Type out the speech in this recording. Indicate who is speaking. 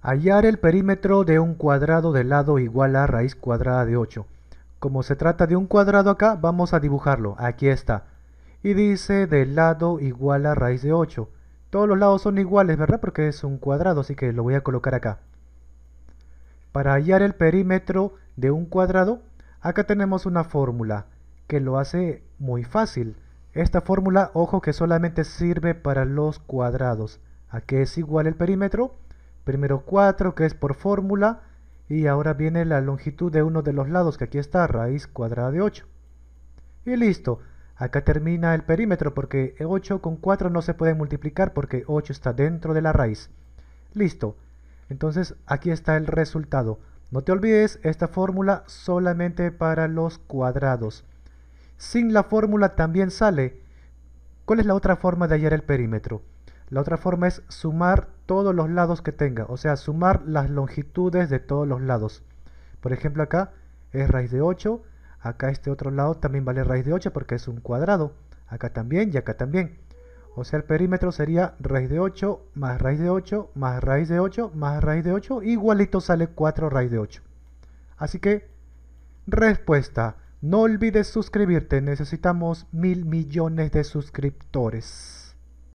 Speaker 1: Hallar el perímetro de un cuadrado de lado igual a raíz cuadrada de 8. Como se trata de un cuadrado acá, vamos a dibujarlo. Aquí está. Y dice de lado igual a raíz de 8. Todos los lados son iguales, ¿verdad? Porque es un cuadrado, así que lo voy a colocar acá. Para hallar el perímetro de un cuadrado, acá tenemos una fórmula que lo hace muy fácil. Esta fórmula, ojo que solamente sirve para los cuadrados. ¿A qué es igual el perímetro? primero 4 que es por fórmula y ahora viene la longitud de uno de los lados que aquí está, raíz cuadrada de 8. Y listo, acá termina el perímetro porque 8 con 4 no se puede multiplicar porque 8 está dentro de la raíz. Listo, entonces aquí está el resultado. No te olvides esta fórmula solamente para los cuadrados. Sin la fórmula también sale. ¿Cuál es la otra forma de hallar el perímetro? La otra forma es sumar todos los lados que tenga, o sea, sumar las longitudes de todos los lados. Por ejemplo, acá es raíz de 8, acá este otro lado también vale raíz de 8 porque es un cuadrado, acá también y acá también. O sea, el perímetro sería raíz de 8 más raíz de 8 más raíz de 8 más raíz de 8, igualito sale 4 raíz de 8. Así que, respuesta, no olvides suscribirte, necesitamos mil millones de suscriptores.